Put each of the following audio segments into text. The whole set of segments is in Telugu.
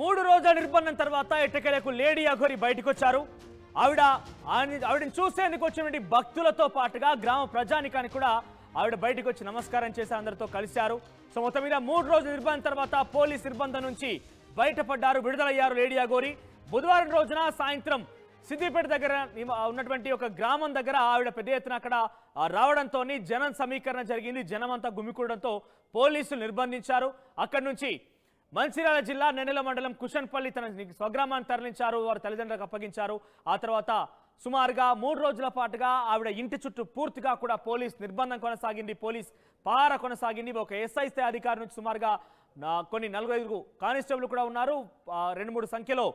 మూడు రోజుల నిర్బంధం తర్వాత ఎట్టకేలకు లేడీ అఘోరి బయటకు వచ్చారు ఆవిడ ఆవిడని చూసేందుకు వచ్చినటువంటి భక్తులతో పాటుగా గ్రామ ప్రజానికానికి కూడా ఆవిడ బయటకు వచ్చి నమస్కారం చేసి అందరితో కలిశారు సో మొత్తం మీద మూడు రోజుల నిర్బంధం తర్వాత పోలీస్ నిర్బంధం నుంచి బయటపడ్డారు విడుదలయ్యారు లేడీ అఘోరి బుధవారం రోజున సాయంత్రం సిద్దిపేట దగ్గర ఉన్నటువంటి ఒక గ్రామం దగ్గర ఆవిడ పెద్ద ఎత్తున అక్కడ రావడంతో జనం సమీకరణ జరిగింది జనం అంతా గుమికూడంతో పోలీసులు నిర్బంధించారు అక్కడి నుంచి మంచిర్యాల జిల్లా నెనెల మండలం కుషన్పల్లి తన స్వగ్రామాన్ని తరలించారు వారి తల్లిదండ్రులకు అప్పగించారు ఆ తర్వాత సుమారుగా మూడు రోజుల పాటుగా ఆవిడ ఇంటి చుట్టూ పూర్తిగా కూడా పోలీస్ నిర్బంధం కొనసాగింది పోలీస్ పార కొనసాగింది ఒక ఎస్ఐ అధికారి నుంచి సుమారుగా కొన్ని నలుగురు కానిస్టేబుల్ కూడా ఉన్నారు రెండు మూడు సంఖ్యలో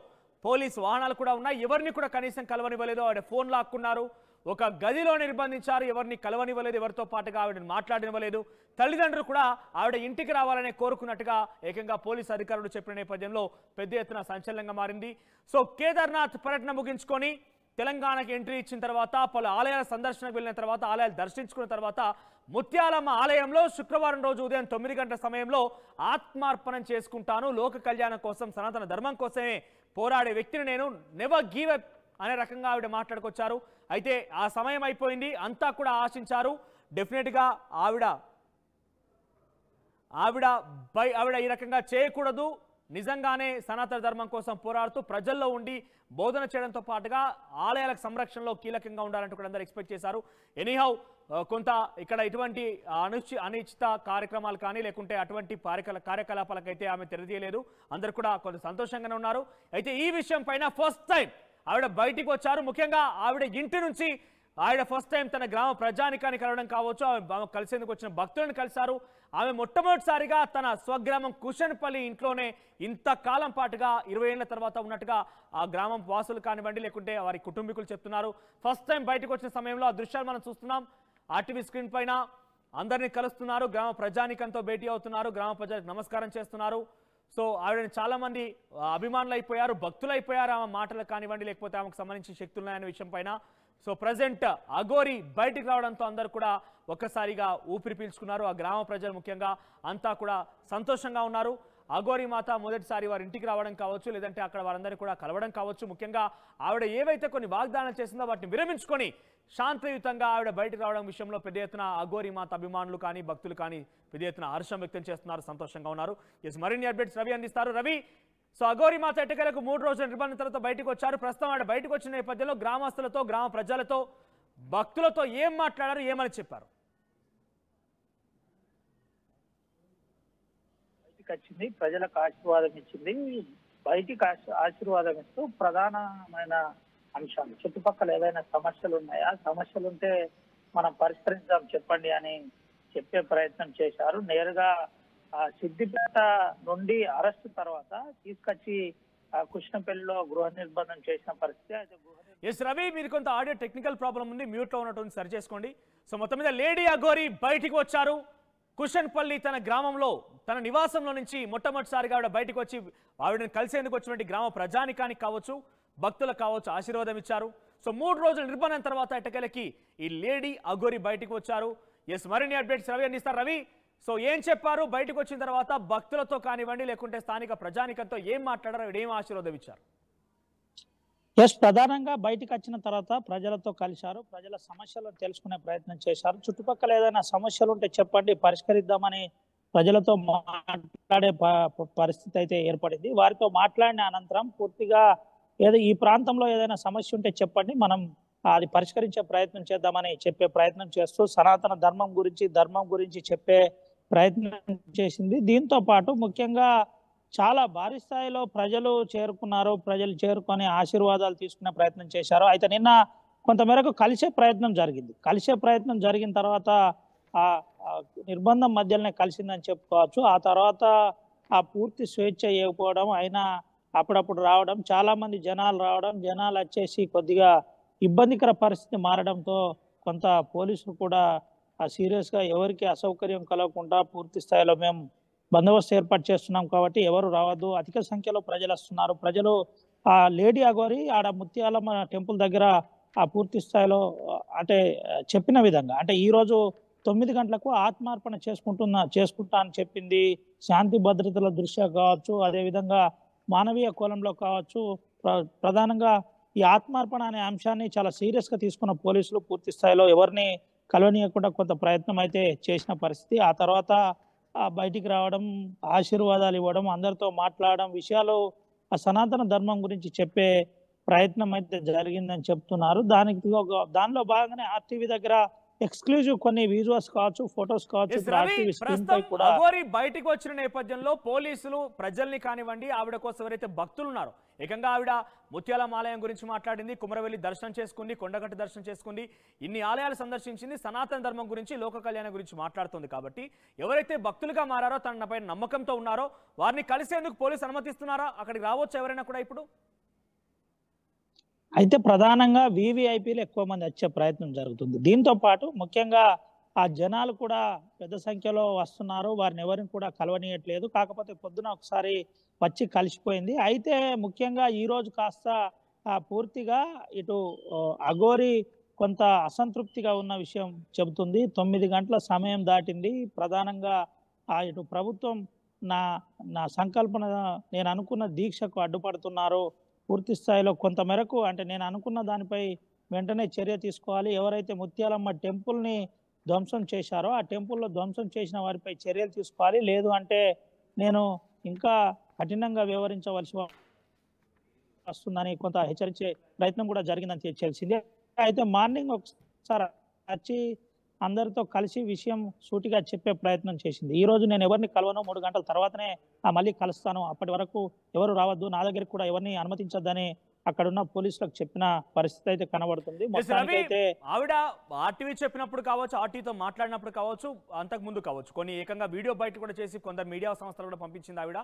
పోలీస్ వాహనాలు కూడా ఉన్నాయి ఎవరిని కూడా కనీసం కలవనివ్వలేదు ఆవిడ ఫోన్ లాక్కున్నారు ఒక గదిలో నిర్బంధించారు ఎవరిని కలవనివ్వలేదు ఎవరితో పాటుగా ఆవిడని మాట్లాడనివ్వలేదు తల్లిదండ్రులు కూడా ఆవిడ ఇంటికి రావాలనే కోరుకున్నట్టుగా ఏకంగా పోలీసు అధికారులు చెప్పిన నేపథ్యంలో పెద్ద ఎత్తున సంచలనంగా మారింది సో కేదార్నాథ్ పర్యటన ముగించుకొని తెలంగాణకి ఎంట్రీ ఇచ్చిన తర్వాత పలు ఆలయాల సందర్శనకు వెళ్ళిన తర్వాత ఆలయాలు దర్శించుకున్న తర్వాత ముత్యాలమ్మ ఆలయంలో శుక్రవారం రోజు ఉదయం తొమ్మిది గంటల సమయంలో ఆత్మార్పణం చేసుకుంటాను లోక కళ్యాణం కోసం సనాతన ధర్మం కోసమే పోరాడే వ్యక్తిని నేను నెవర్ గివ్ అప్ అనే రకంగా ఆవిడ మాట్లాడుకొచ్చారు అయితే ఆ సమయం అయిపోయింది అంతా కూడా ఆశించారు డెఫినెట్గా ఆవిడ ఆవిడ బై ఆవిడ ఈ రకంగా చేయకూడదు నిజంగానే సనాతన ధర్మం కోసం పోరాడుతూ ప్రజల్లో ఉండి బోధన చేయడంతో పాటుగా ఆలయాలకు సంరక్షణలో కీలకంగా ఉండాలంటూ కూడా అందరూ ఎక్స్పెక్ట్ చేశారు ఎనీహౌ కొంత ఇక్కడ ఇటువంటి అనుచి అనిశ్చిత కార్యక్రమాలు కానీ లేకుంటే అటువంటి కార్యకలాపాలకైతే ఆమె తెలియజేయలేదు అందరు కూడా కొంత సంతోషంగానే ఉన్నారు అయితే ఈ విషయం పైన ఫస్ట్ టైం ఆవిడ బయటికి వచ్చారు ముఖ్యంగా ఆవిడ ఇంటి నుంచి ఆవిడ ఫస్ట్ టైం తన గ్రామ ప్రజానికాన్ని కలవడం కావచ్చు ఆమె కలిసేందుకు వచ్చిన భక్తులను కలిశారు ఆమె మొట్టమొదటిసారిగా తన స్వగ్రామం కుషన్పల్లి ఇంట్లోనే ఇంత కాలం పాటుగా ఇరవై ఏళ్ళ తర్వాత ఉన్నట్టుగా ఆ గ్రామం వాసులు కానివ్వండి లేకుంటే వారి కుటుంబీకులు చెప్తున్నారు ఫస్ట్ టైం బయటకు వచ్చిన సమయంలో ఆ దృశ్యాలు మనం చూస్తున్నాం ఆర్టీవీ స్క్రీన్ పైన అందరినీ కలుస్తున్నారు గ్రామ ప్రజానికంతో భేటీ అవుతున్నారు గ్రామ ప్రజలకు నమస్కారం చేస్తున్నారు సో ఆవిడని చాలామంది అభిమానులు అయిపోయారు భక్తులు అయిపోయారు ఆమె మాటలు కానివ్వండి లేకపోతే ఆమెకు సంబంధించిన శక్తులు ఉన్నాయనే విషయం పైన సో ప్రజెంట్ అఘోరి బయటికి రావడంతో అందరూ కూడా ఒక్కసారిగా ఊపిరి పీల్చుకున్నారు ఆ గ్రామ ప్రజలు ముఖ్యంగా అంతా కూడా సంతోషంగా ఉన్నారు అఘోరి మాత మొదటిసారి వారి ఇంటికి రావడం కావచ్చు లేదంటే అక్కడ వారందరూ కూడా కలవడం కావచ్చు ముఖ్యంగా ఆవిడ ఏవైతే కొన్ని వాగ్దానాలు చేసిందో వాటిని విరమించుకొని శాంతియుతంగా ఆవిడ బయటకు రావడం విషయంలో పెద్ద ఎత్తున అఘోరి మాత అభిమానులు కానీ భక్తులు కానీ పెద్ద ఎత్తున హర్షం వ్యక్తం చేస్తున్నారు సంతోషంగా ఉన్నారు ఎస్ మరిన్ని అప్డేట్స్ రవి అందిస్తారు రవి సో అఘోరి మాత ఎట్టకలకు మూడు రోజుల నిర్బంధం తర్వాత బయటకు వచ్చారు ప్రస్తుతం ఆవిడ బయటకు వచ్చిన నేపథ్యంలో గ్రామస్తులతో గ్రామ ప్రజలతో భక్తులతో ఏం మాట్లాడారు ఏమని చెప్పారు తీసుకొచ్చింది ప్రజలకు ఆశీర్వాదం ఇచ్చింది బయటికి ఆశీర్వాదం ఇస్తూ ప్రధానమైన అంశాలు చుట్టుపక్కల ఏదైనా సమస్యలు ఉన్నాయా సమస్యలు ఉంటే మనం పరిష్కరించాం చెప్పండి అని చెప్పే ప్రయత్నం చేశారు నేరుగా సిద్దిపేట నుండి అరెస్ట్ తర్వాత తీసుకొచ్చి కృష్ణపల్లిలో గృహ నిర్బంధం చేసిన పరిస్థితి అయితే ఎస్ రవి మీరు కొంత ఆడియో టెక్నికల్ ప్రాబ్లం ఉంది మ్యూట్లో ఉన్నటువంటి సరి చేసుకోండి సో మొత్తం మీద లేడీ అఘోరి బయటికి వచ్చారు కుషన్పల్లి తన గ్రామంలో తన నివాసంలో నుంచి మొట్టమొదటిసారిగా ఆవిడ బయటకు వచ్చి ఆవిడని కలిసేందుకు వచ్చినటువంటి గ్రామ ప్రజానికానికి కావచ్చు భక్తులకు కావచ్చు ఆశీర్వాదం ఇచ్చారు సో మూడు రోజుల నిర్బంధం తర్వాత ఎట్టకెలకి ఈ లేడీ అఘోరి బయటకు వచ్చారు ఎస్ మరిన్ని అప్డేట్స్ రవి అందిస్తారు రవి సో ఏం చెప్పారు బయటకు వచ్చిన తర్వాత భక్తులతో కానివ్వండి లేకుంటే స్థానిక ప్రజానికంతో ఏం మాట్లాడారు ఏం ఆశీర్వాదం ఇచ్చారు ఎస్ ప్రధానంగా బయటకు వచ్చిన తర్వాత ప్రజలతో కలిశారు ప్రజల సమస్యలను తెలుసుకునే ప్రయత్నం చేశారు చుట్టుపక్కల ఏదైనా సమస్యలు ఉంటే చెప్పండి పరిష్కరిద్దామని ప్రజలతో మాట్లాడే పరిస్థితి అయితే ఏర్పడింది వారితో మాట్లాడిన అనంతరం పూర్తిగా ఏదో ఈ ప్రాంతంలో ఏదైనా సమస్య ఉంటే చెప్పండి మనం అది పరిష్కరించే ప్రయత్నం చేద్దామని చెప్పే ప్రయత్నం చేస్తూ సనాతన ధర్మం గురించి ధర్మం గురించి చెప్పే ప్రయత్నం చేసింది దీంతో పాటు ముఖ్యంగా చాలా భారీ స్థాయిలో ప్రజలు చేరుకున్నారు ప్రజలు చేరుకొని ఆశీర్వాదాలు తీసుకునే ప్రయత్నం చేశారు అయితే నిన్న కొంతమేరకు కలిసే ప్రయత్నం జరిగింది కలిసే ప్రయత్నం జరిగిన తర్వాత ఆ నిర్బంధం మధ్యలోనే కలిసిందని చెప్పుకోవచ్చు ఆ తర్వాత ఆ పూర్తి స్వేచ్ఛ ఇవ్వకపోవడం అయినా అప్పుడప్పుడు రావడం చాలామంది జనాలు రావడం జనాలు వచ్చేసి కొద్దిగా ఇబ్బందికర పరిస్థితి మారడంతో కొంత పోలీసులు కూడా సీరియస్గా ఎవరికి అసౌకర్యం కలగకుండా పూర్తి స్థాయిలో మేము బందోబస్తు ఏర్పాటు చేస్తున్నాం కాబట్టి ఎవరు రావద్దు అధిక సంఖ్యలో ప్రజలు వస్తున్నారు ప్రజలు ఆ లేడీ అగోరి ఆడ ముత్యాలమ్మ టెంపుల్ దగ్గర ఆ పూర్తి స్థాయిలో అంటే చెప్పిన విధంగా అంటే ఈరోజు తొమ్మిది గంటలకు ఆత్మార్పణ చేసుకుంటున్నా చేసుకుంటా అని చెప్పింది శాంతి భద్రతల దృష్ట్యా కావచ్చు అదేవిధంగా మానవీయ కోలంలో కావచ్చు ప్రధానంగా ఈ ఆత్మార్పణ అనే అంశాన్ని చాలా సీరియస్గా తీసుకున్న పోలీసులు పూర్తి స్థాయిలో ఎవరిని కలవనీయకుండా కొంత ప్రయత్నం అయితే చేసిన పరిస్థితి ఆ తర్వాత బయటికి రావడం ఆశీర్వాదాలు ఇవ్వడం అందరితో మాట్లాడడం విషయాలు ఆ సనాతన ధర్మం గురించి చెప్పే ప్రయత్నం అయితే జరిగిందని చెప్తున్నారు దానికి దానిలో భాగంగానే ఆర్టీవీ దగ్గర ఎక్స్క్లూజివ్ కొన్ని వీడియోస్ కావచ్చు ఫొటోస్ కావచ్చు బయటకు వచ్చిన నేపథ్యంలో పోలీసులు ప్రజల్ని కానివ్వండి ఆవిడ కోసం ఎవరైతే భక్తులు ఉన్నారో ఏకంగా ఆవిడ ముత్యాలం ఆలయం గురించి మాట్లాడింది కుమరవెల్లి దర్శనం చేసుకుంది కొండగట్టు దర్శనం చేసుకుంది ఇన్ని ఆలయాలు సందర్శించింది సనాతన ధర్మం గురించి లోక కళ్యాణం గురించి మాట్లాడుతుంది కాబట్టి ఎవరైతే భక్తులుగా మారారో తనపై నమ్మకంతో ఉన్నారో వారిని కలిసేందుకు పోలీసు అనుమతిస్తున్నారా అక్కడికి రావచ్చు ఎవరైనా కూడా ఇప్పుడు అయితే ప్రధానంగా వివిఐపీలు ఎక్కువ మంది వచ్చే ప్రయత్నం జరుగుతుంది దీంతో పాటు ముఖ్యంగా ఆ జనాలు కూడా పెద్ద సంఖ్యలో వస్తున్నారు వారిని ఎవరిని కూడా కలవనీయట్లేదు కాకపోతే పొద్దున ఒకసారి వచ్చి కలిసిపోయింది అయితే ముఖ్యంగా ఈరోజు కాస్త పూర్తిగా ఇటు అఘోరి కొంత అసంతృప్తిగా ఉన్న విషయం చెబుతుంది తొమ్మిది గంటల సమయం దాటింది ప్రధానంగా ఇటు ప్రభుత్వం నా నా సంకల్పన నేను అనుకున్న దీక్షకు అడ్డుపడుతున్నారు పూర్తి స్థాయిలో కొంతమేరకు అంటే నేను అనుకున్న దానిపై వెంటనే చర్య తీసుకోవాలి ఎవరైతే ముత్యాలమ్మ టెంపుల్ని ధ్వంసం చేశారో ఆ టెంపుల్లో ధ్వంసం చేసిన వారిపై చర్యలు తీసుకోవాలి లేదు అంటే నేను ఇంకా కఠినంగా వ్యవహరించవలసి వస్తుందని కొంత హెచ్చరించే ప్రయత్నం కూడా జరిగిందని తెలిసిందే అయితే మార్నింగ్ ఒకసారి వచ్చి అందరితో కలిసి విషయం సూటిగా చెప్పే ప్రయత్నం చేసింది ఈ రోజు నేను ఎవరిని కలవను మూడు గంటల తర్వాతనే మళ్ళీ కలుస్తాను అప్పటి వరకు ఎవరు రావద్దు నా దగ్గరికి కూడా ఎవరిని అనుమతించద్దని అక్కడున్న పోలీసులకు చెప్పిన పరిస్థితి అయితే కనబడుతుంది ఆవిడ ఆర్టీవీ చెప్పినప్పుడు కావచ్చు ఆర్టీతో మాట్లాడినప్పుడు కావచ్చు అంతకు ముందు కావచ్చు కొన్ని ఏకంగా వీడియో బయట కూడా చేసి కొందరు మీడియా సంస్థలు కూడా పంపించింది ఆవిడ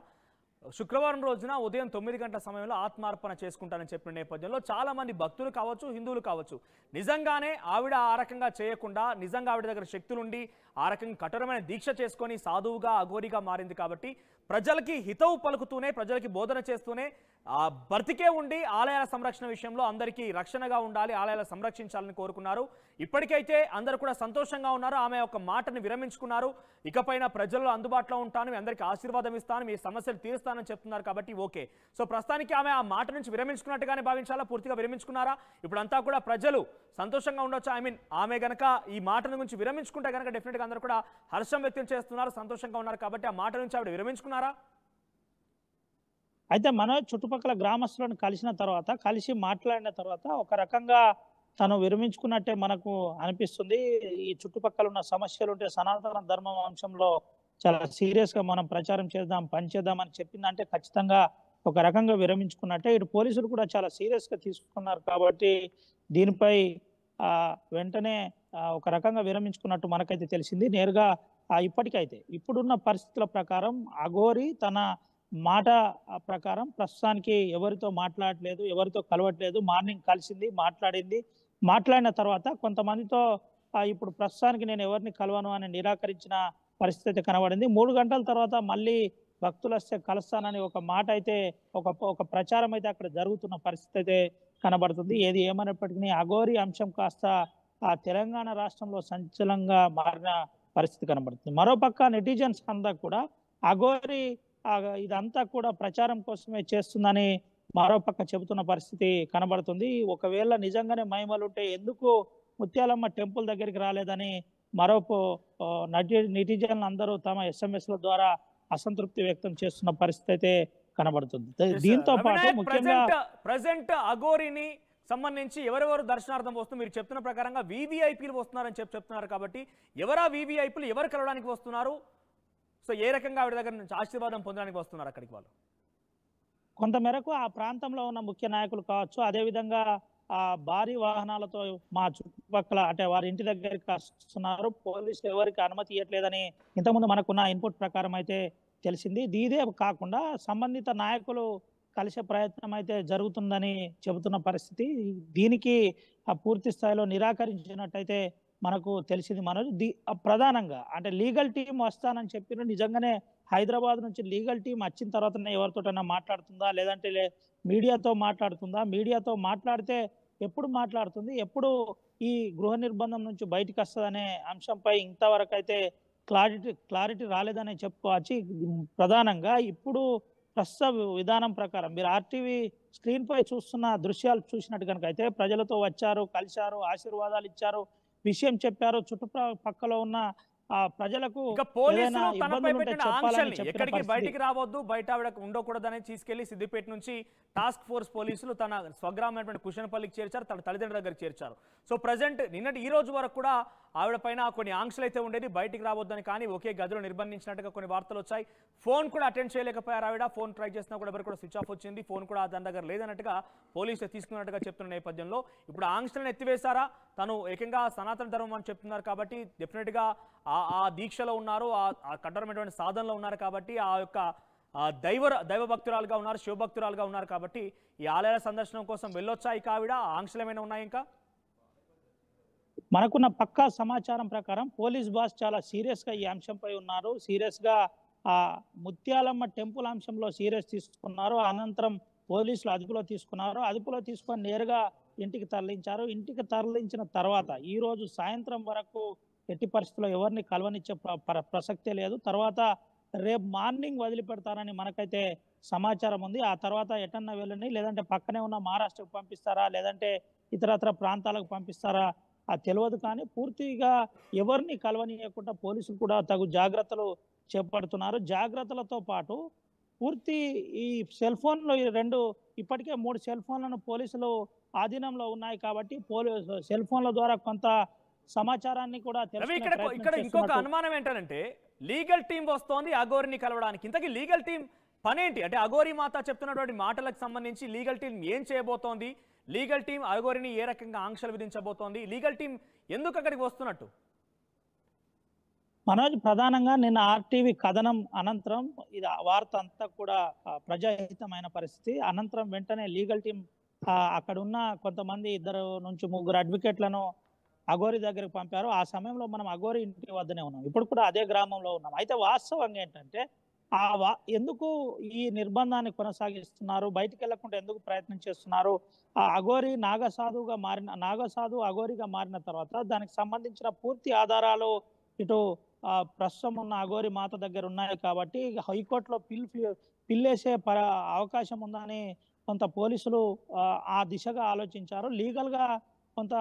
శుక్రవారం రోజున ఉదయం తొమ్మిది గంటల సమయంలో ఆత్మార్పణ చేసుకుంటానని చెప్పిన నేపథ్యంలో చాలా మంది భక్తులు కావచ్చు హిందువులు కావచ్చు నిజంగానే ఆవిడ ఆ రకంగా చేయకుండా నిజంగా ఆవిడ దగ్గర శక్తులుండి ఆ రకంగా కఠోరమైన దీక్ష చేసుకొని సాధువుగా అఘోరిగా మారింది కాబట్టి ప్రజలకి హితవు పలుకుతూనే ప్రజలకి బోధన చేస్తూనే బ్రతికే ఉండి ఆలయాల సంరక్షణ విషయంలో అందరికీ రక్షణగా ఉండాలి ఆలయాలు సంరక్షించాలని కోరుకున్నారు ఇప్పటికైతే అందరూ కూడా సంతోషంగా ఉన్నారు ఆమె యొక్క మాటను విరమించుకున్నారు ఇకపైన ప్రజల్లో అందుబాటులో ఉంటాను మీ అందరికీ ఆశీర్వాదం ఇస్తాను మీ సమస్యలు తీరుస్తానని చెప్తున్నారు కాబట్టి ఓకే సో ప్రస్తుతానికి ఆమె ఆ మాట నుంచి విరమించుకున్నట్టుగానే భావించాలా పూర్తిగా విరమించుకున్నారా ఇప్పుడంతా కూడా ప్రజలు సంతోషంగా ఉండొచ్చు ఐ మీన్ ఆమె గనక ఈ మాటను గురించి విరమించుకుంటే కనుక డెఫినెట్గా అందరూ కూడా హర్షం వ్యక్తం చేస్తున్నారు సంతోషంగా ఉన్నారు కాబట్టి ఆ మాట నుంచి ఆవిడ విరమించుకున్నారా అయితే మన చుట్టుపక్కల గ్రామస్తులను కలిసిన తర్వాత కలిసి మాట్లాడిన తర్వాత ఒక రకంగా తను విరమించుకున్నట్టే మనకు అనిపిస్తుంది ఈ చుట్టుపక్కల ఉన్న సమస్యలు ఉంటే సనాతన ధర్మం అంశంలో చాలా సీరియస్గా మనం ప్రచారం చేద్దాం పనిచేద్దాం అని చెప్పిందంటే ఖచ్చితంగా ఒక రకంగా విరమించుకున్నట్టే ఇటు పోలీసులు కూడా చాలా సీరియస్గా తీసుకున్నారు కాబట్టి దీనిపై వెంటనే ఒక రకంగా విరమించుకున్నట్టు మనకైతే తెలిసింది నేరుగా ఇప్పటికైతే ఇప్పుడున్న పరిస్థితుల ప్రకారం అఘోరి తన మాట ప్రకారం ప్రస్తుతానికి ఎవరితో మాట్లాడలేదు ఎవరితో కలవట్లేదు మార్నింగ్ కలిసింది మాట్లాడింది మాట్లాడిన తర్వాత కొంతమందితో ఇప్పుడు ప్రస్తుతానికి నేను ఎవరిని కలవను అని నిరాకరించిన పరిస్థితి కనబడింది మూడు గంటల తర్వాత మళ్ళీ భక్తులు వస్తే కలుస్తానని ఒక మాట అయితే ఒక ఒక ప్రచారం అయితే అక్కడ జరుగుతున్న పరిస్థితి అయితే కనబడుతుంది ఏది ఏమైనప్పటికీ అఘోరి అంశం కాస్త ఆ తెలంగాణ రాష్ట్రంలో సంచలంగా మారిన పరిస్థితి కనబడుతుంది మరోపక్క నెటిజన్స్ అంతా కూడా అఘోరి ఇదంతా కూడా ప్రచారం కోసమే చేస్తుందని మరోపక్క చెబుతున్న పరిస్థితి కనబడుతుంది ఒకవేళ నిజంగానే మహిమలుంటే ఎందుకు ముత్యాలమ్మ టెంపుల్ దగ్గరికి రాలేదని మరోపు నటి నెటిజన్లు అందరూ తమ ఎస్ఎంఎస్ల ద్వారా అసంతృప్తి వ్యక్తం చేస్తున్న పరిస్థితి అయితే కనబడుతుంది దీంతో పాటు ముఖ్యంగా ప్రజెంట్ అగోరిని సంబంధించి ఎవరెవరు దర్శనార్థం వస్తూ మీరు చెప్తున్న ప్రకారంగా వీవీఐపీలు వస్తున్నారని చెప్పి చెప్తున్నారు కాబట్టి ఎవరా వీవీఐపీలు ఎవరు కలవడానికి వస్తున్నారు సో ఏ రకంగా ఆవిడ దగ్గర నుంచి ఆశీర్వాదం పొందడానికి వస్తున్నారు అక్కడికి వాళ్ళు కొంతమేరకు ఆ ప్రాంతంలో ఉన్న ముఖ్య నాయకులు కావచ్చు అదేవిధంగా ఆ భారీ వాహనాలతో మా చుట్టుపక్కల అంటే వారి ఇంటి దగ్గరికి వస్తున్నారు పోలీసులు ఎవరికి అనుమతి ఇవ్వట్లేదని ఇంతకుముందు మనకున్న ఇన్పుట్ ప్రకారం అయితే తెలిసింది దీదే కాకుండా సంబంధిత నాయకులు కలిసే ప్రయత్నం అయితే జరుగుతుందని చెబుతున్న పరిస్థితి దీనికి ఆ పూర్తి స్థాయిలో నిరాకరించినట్టయితే మనకు తెలిసింది మనోజ్ ది ప్రధానంగా అంటే లీగల్ టీం వస్తానని చెప్పిన నిజంగానే హైదరాబాద్ నుంచి లీగల్ టీం వచ్చిన తర్వాత ఎవరితోటైనా మాట్లాడుతుందా లేదంటే మీడియాతో మాట్లాడుతుందా మీడియాతో మాట్లాడితే ఎప్పుడు మాట్లాడుతుంది ఎప్పుడు ఈ గృహ నిర్బంధం నుంచి బయటకు వస్తుందనే అంశంపై ఇంతవరకు అయితే క్లారిటీ క్లారిటీ రాలేదని చెప్పుకోవచ్చు ప్రధానంగా ఇప్పుడు ప్రస్తుత విధానం ప్రకారం మీరు ఆర్టీవీ స్క్రీన్పై చూస్తున్న దృశ్యాలు చూసినట్టు కనుక అయితే ప్రజలతో వచ్చారు కలిశారు ఆశీర్వాదాలు ఇచ్చారు విషయం చెప్పారో చుట్టుపక్కల ఉన్న ప్రజలకు ఎక్కడికి బయటికి రావద్దు బయట ఆవిడ అనేది తీసుకెళ్లి సిద్దిపేట నుంచి టాస్క్ ఫోర్స్ పోలీసులు తన స్వగ్రామైనటువంటి కుషన్పల్లికి చేర్చారు తన తల్లిదండ్రుల దగ్గర చేర్చారు సో ప్రజెంట్ నిన్నటి ఈ రోజు వరకు కూడా ఆవిడ పైన కొన్ని ఆంక్షలు అయితే ఉండేది బయటికి రావద్దని కానీ ఒకే గదిలో నిర్బంధించినట్టుగా కొన్ని వార్తలు వచ్చాయి ఫోన్ కూడా అటెండ్ చేయలేకపోయారు ఆవిడ ఫోన్ ట్రై చేసినా కూడా ఎవరు కూడా స్విచ్ ఆఫ్ వచ్చింది ఫోన్ కూడా దాని దగ్గర లేదన్నట్టుగా పోలీసులు తీసుకున్నట్టుగా చెప్తున్న నేపథ్యంలో ఇప్పుడు ఆంక్షలను ఎత్తివేశారా తను ఏకంగా సనాతన ధర్మం అని చెప్తున్నారు కాబట్టి డెఫినెట్గా ఆ ఆ దీక్షలో ఉన్నారు ఆ కఠోరమైనటువంటి సాధనలో ఉన్నారు కాబట్టి ఆ యొక్క దైవ దైవభక్తురాలుగా ఉన్నారు శివభక్తురాలుగా ఉన్నారు కాబట్టి ఈ ఆలయాల సందర్శనం కోసం వెళ్ళొచ్చా ఇక ఆవిడ ఏమైనా ఉన్నాయి ఇంకా మనకున్న పక్కా సమాచారం ప్రకారం పోలీస్ బాస్ చాలా సీరియస్గా ఈ అంశంపై ఉన్నారు సీరియస్గా ఆ ముత్యాలమ్మ టెంపుల్ అంశంలో సీరియస్ తీసుకున్నారు అనంతరం పోలీసులు అదుపులో తీసుకున్నారు అదుపులో తీసుకొని నేరుగా ఇంటికి తరలించారు ఇంటికి తరలించిన తర్వాత ఈరోజు సాయంత్రం వరకు ఎట్టి పరిస్థితుల్లో ఎవరిని కలవనిచ్చే ప్రసక్తే లేదు తర్వాత రేపు మార్నింగ్ వదిలిపెడతారని మనకైతే సమాచారం ఉంది ఆ తర్వాత ఎటన్నా వెళ్ళని లేదంటే పక్కనే ఉన్న మహారాష్ట్రకు పంపిస్తారా లేదంటే ఇతరత్ర ప్రాంతాలకు పంపిస్తారా అది తెలియదు కానీ పూర్తిగా ఎవరిని కలవనీయకుండా పోలీసులు కూడా తగు జాగ్రత్తలు చేపడుతున్నారు జాగ్రత్తలతో పాటు పూర్తి ఈ సెల్ ఫోన్లు రెండు ఇప్పటికే మూడు సెల్ ఫోన్లను పోలీసులు ఆధీనంలో ఉన్నాయి కాబట్టి పోలీసు సెల్ ఫోన్ల ద్వారా కొంత సమాచారాన్ని కూడా ఇక్కడ ఇంకొక అనుమానం ఏంటంటే లీగల్ టీం వస్తోంది అఘోరిని కలవడానికి ఇంతకీ లీగల్ టీం పనేంటి అంటే అఘోరి మాత చెప్తున్నటువంటి మాటలకు సంబంధించి లీగల్ టీం ఏం చేయబోతోంది లీగల్ టీం అగోరిని ఏ రకంగా ఆంక్షలు విధించబోతోంది లీగల్ టీం ఎందుకు అక్కడికి వస్తున్నట్టు మనోజ్ ప్రధానంగా నిన్న ఆర్టీవీ కథనం అనంతరం ఇది వార్త అంతా కూడా ప్రజాహితమైన పరిస్థితి అనంతరం వెంటనే లీగల్ టీం అక్కడ ఉన్న కొంతమంది ఇద్దరు నుంచి ముగ్గురు అడ్వకేట్లను అఘోరి దగ్గరకు పంపారు ఆ సమయంలో మనం అఘోరి ఇంటి వద్దనే ఉన్నాం ఇప్పుడు కూడా అదే గ్రామంలో ఉన్నాం అయితే వాస్తవంగా ఏంటంటే ఆ ఎందుకు ఈ నిర్బంధాన్ని కొనసాగిస్తున్నారు బయటికి వెళ్లకుండా ఎందుకు ప్రయత్నం చేస్తున్నారు ఆ అఘోరి నాగసాధువుగా మారిన నాగసాధు అఘోరిగా మారిన తర్వాత దానికి సంబంధించిన పూర్తి ఆధారాలు ఇటు ప్రస్తుతం ఉన్న అఘోరి మాత దగ్గర ఉన్నాయి కాబట్టి హైకోర్టులో పిల్ పిల్లేసే ప అవకాశం ఉందని కొంత పోలీసులు ఆ దిశగా ఆలోచించారు లీగల్గా కొంత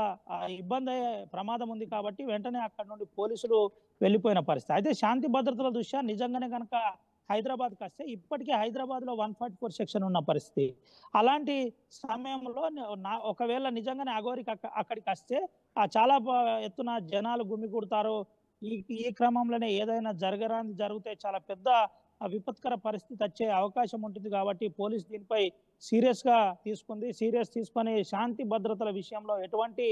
ఇబ్బంది అయ్యే ప్రమాదం ఉంది కాబట్టి వెంటనే అక్కడ నుండి పోలీసులు వెళ్ళిపోయిన పరిస్థితి అయితే శాంతి భద్రతల దృష్ట్యా నిజంగానే కనుక హైదరాబాద్కి వస్తే ఇప్పటికే హైదరాబాద్లో వన్ ఫార్టీ ఫోర్ సెక్షన్ ఉన్న పరిస్థితి అలాంటి సమయంలో నా ఒకవేళ నిజంగానే అఘోరికి అక్కడికి వస్తే ఆ చాలా ఎత్తున జనాలు గుమికూడతారు ఈ ఈ క్రమంలోనే ఏదైనా జరగరాని జరిగితే చాలా పెద్ద విపత్కర పరిస్థితి వచ్చే అవకాశం ఉంటుంది కాబట్టి పోలీస్ దీనిపై సీరియస్గా తీసుకుంది సీరియస్ తీసుకొని శాంతి భద్రతల విషయంలో ఎటువంటి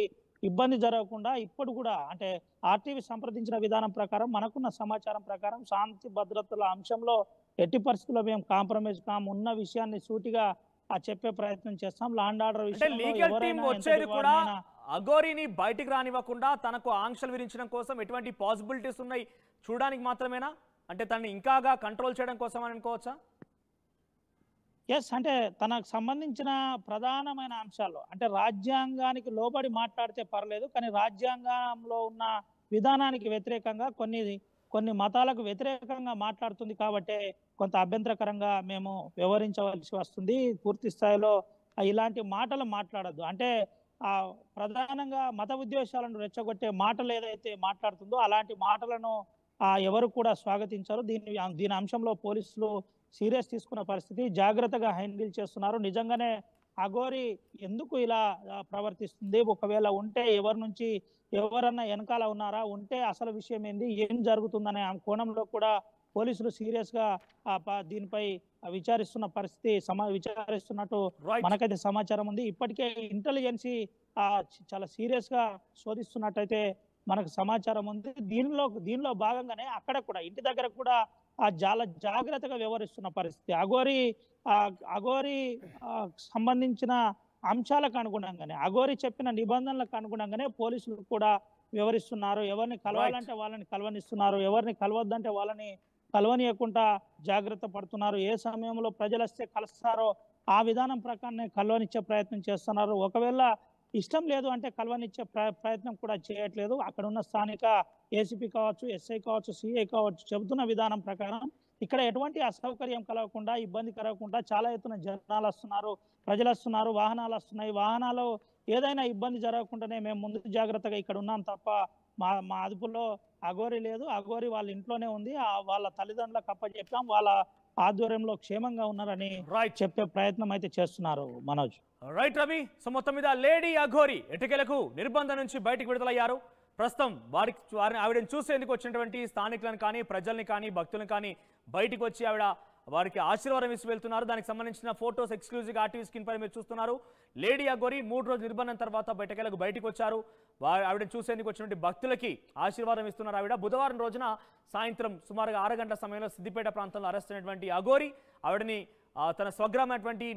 ఇబ్బంది జరగకుండా ఇప్పుడు కూడా అంటే ఆర్టీవీ సంప్రదించిన విధానం ప్రకారం మనకున్న సమాచారం ప్రకారం శాంతి భద్రతల అంశంలో ఎట్టి పరిస్థితుల్లో మేము కాంప్రమైజ్ కాము ఉన్న విషయాన్ని సూటిగా ఆ చెప్పే ప్రయత్నం చేస్తాం లాండ్ ఆర్డర్ విషయం అగోరిని బయటకు రానివ్వకుండా తనకు ఆంక్షలు విధించడం కోసం ఎటువంటి పాసిబిలిటీస్ ఉన్నాయి చూడడానికి మాత్రమేనా అంటే తనని ఇంకాగా కంట్రోల్ చేయడం కోసం అని అనుకోవచ్చా ఎస్ అంటే తనకు సంబంధించిన ప్రధానమైన అంశాల్లో అంటే రాజ్యాంగానికి లోబడి మాట్లాడితే పర్లేదు కానీ రాజ్యాంగంలో ఉన్న విధానానికి వ్యతిరేకంగా కొన్ని కొన్ని మతాలకు వ్యతిరేకంగా మాట్లాడుతుంది కాబట్టి కొంత అభ్యంతరకరంగా మేము వివరించవలసి వస్తుంది పూర్తి స్థాయిలో ఇలాంటి మాటలు మాట్లాడద్దు అంటే ఆ ప్రధానంగా మత ఉద్దేశాలను రెచ్చగొట్టే మాటలు ఏదైతే మాట్లాడుతుందో అలాంటి మాటలను ఎవరు కూడా స్వాగతించారు దీని దీని అంశంలో పోలీసులు సీరియస్ తీసుకున్న పరిస్థితి జాగ్రత్తగా హ్యాండిల్ చేస్తున్నారు నిజంగానే అఘోరి ఎందుకు ఇలా ప్రవర్తిస్తుంది ఒకవేళ ఉంటే ఎవరి నుంచి ఎవరన్నా వెనకాల ఉన్నారా ఉంటే అసలు విషయం ఏంది ఏం జరుగుతుందనే ఆ కోణంలో కూడా పోలీసులు సీరియస్ గా దీనిపై విచారిస్తున్న పరిస్థితి సమా విచారిస్తున్నట్టు మనకైతే సమాచారం ఉంది ఇప్పటికే ఇంటెలిజెన్సీ ఆ చాలా సీరియస్ గా శోధిస్తున్నట్టయితే మనకు సమాచారం ఉంది దీనిలో దీనిలో భాగంగానే అక్కడ కూడా ఇంటి దగ్గర కూడా ఆ చాలా జాగ్రత్తగా వ్యవహరిస్తున్న పరిస్థితి అఘోరి అఘోరి సంబంధించిన అంశాలకు అనుగుణంగానే అఘోరి చెప్పిన నిబంధనలకు అనుగుణంగానే పోలీసులు కూడా వివరిస్తున్నారు ఎవరిని కలవాలంటే వాళ్ళని కలవనిస్తున్నారు ఎవరిని కలవద్దంటే వాళ్ళని కలవనియకుండా జాగ్రత్త పడుతున్నారు ఏ సమయంలో ప్రజలు వస్తే కలుస్తారో ఆ విధానం ప్రకారమే కలవనిచ్చే ప్రయత్నం చేస్తున్నారు ఒకవేళ ఇష్టం లేదు అంటే కలవనిచ్చే ప్రయత్నం కూడా చేయట్లేదు అక్కడ ఉన్న స్థానిక ఏసీపీ కావచ్చు ఎస్ఐ కావచ్చు సిఐ కావచ్చు చెబుతున్న విధానం ప్రకారం ఇక్కడ ఎటువంటి అసౌకర్యం కలగకుండా ఇబ్బంది కలగకుండా చాలా ఎత్తున జనాలు వస్తున్నారు ప్రజలు వస్తున్నారు వాహనాలు వస్తున్నాయి వాహనాలు ఏదైనా ఇబ్బంది జరగకుండానే మేము ముందు జాగ్రత్తగా ఇక్కడ ఉన్నాం తప్ప మా మా అదుపులో అఘోరి లేదు అఘోరి వాళ్ళ ఇంట్లోనే ఉంది వాళ్ళ తల్లిదండ్రులకు అప్పచెప్పాం వాళ్ళ ఆధ్వర్యంలో క్షేమంగా ఉన్నారని చెప్పే ప్రయత్నం అయితే చేస్తున్నారు మనోజ్ రైట్ రవి సో మొత్తం మీద లేడీ అఘోరి ఎటుకలకు నిర్బంధం నుంచి బయటకు విడుదలయ్యారు ప్రస్తుతం వారికి వారిని ఆవిడని చూసేందుకు వచ్చినటువంటి స్థానికులను కానీ ప్రజల్ని కానీ భక్తులను కానీ బయటకు వచ్చి ఆవిడ వారికి ఆశీర్వాదం ఇచ్చి వెళ్తున్నారు దానికి సంబంధించిన ఫొటోస్ ఎక్స్క్లూజివ్ ఆర్టీవీ స్క్రీన్ పై మీరు చూస్తున్నారు లేడీ అగోరి మూడు రోజుల నిర్బంధం తర్వాత బయటకెళ్ళకు బయటకు వచ్చారు ఆవిడ చూసేందుకు వచ్చినటువంటి భక్తులకి ఆశీర్వాదం ఇస్తున్నారు ఆవిడ బుధవారం రోజున సాయంత్రం సుమారుగా ఆరు గంటల సమయంలో సిద్దిపేట ప్రాంతంలో అరెస్ట్ అయినటువంటి అగోరి ఆవిడని తన స్వగ్రామైనటువంటి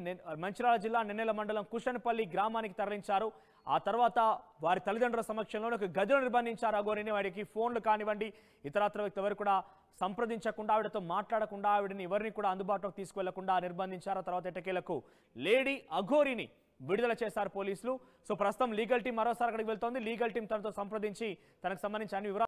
మంచిరాల జిల్లా నెన్నెల మండలం కుషన్పల్లి గ్రామానికి తరలించారు ఆ తర్వాత వారి తల్లిదండ్రుల సమక్షంలోనే ఒక గదిలో నిర్బంధించారు అగోరిని వాడికి ఫోన్లు కానివ్వండి ఇతరత్ర వ్యక్తి ఎవరు కూడా సంప్రదించకుండా ఆవిడతో మాట్లాడకుండా ఆవిడని ఎవరిని కూడా అందుబాటులోకి తీసుకువెళ్లకుండా నిర్బంధించారు ఆ తర్వాత ఎటకేలకు లేడీ అఘోరిని విడుదల చేశారు పోలీసులు సో ప్రస్తుతం లీగల్ టీం మరోసారి అక్కడికి వెళ్తోంది లీగల్ టీం తనతో సంప్రదించి తనకు సంబంధించి అన్ని వివరాలు